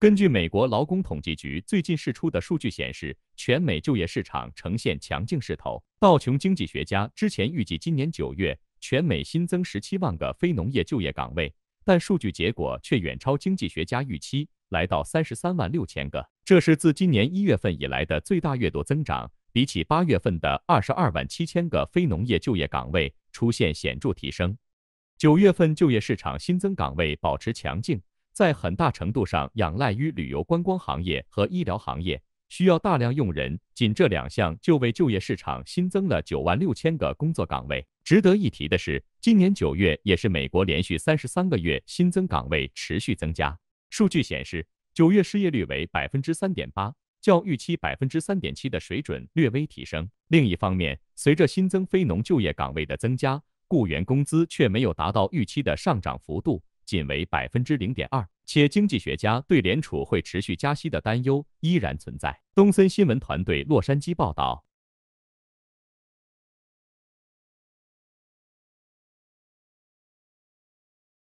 根据美国劳工统计局最近释出的数据显示，全美就业市场呈现强劲势头。道琼经济学家之前预计今年九月全美新增十七万个非农业就业岗位，但数据结果却远超经济学家预期，来到三十三万六千个，这是自今年一月份以来的最大月度增长，比起八月份的二十二万七千个非农业就业岗位出现显著提升。九月份就业市场新增岗位保持强劲。在很大程度上仰赖于旅游观光行业和医疗行业，需要大量用人，仅这两项就为就业市场新增了九万六千个工作岗位。值得一提的是，今年九月也是美国连续三十三个月新增岗位持续增加。数据显示，九月失业率为百分之三点八，较预期百分之三点七的水准略微提升。另一方面，随着新增非农就业岗位的增加，雇员工资却没有达到预期的上涨幅度。仅为百分之零点二，且经济学家对联储会持续加息的担忧依然存在。东森新闻团队洛杉矶报道。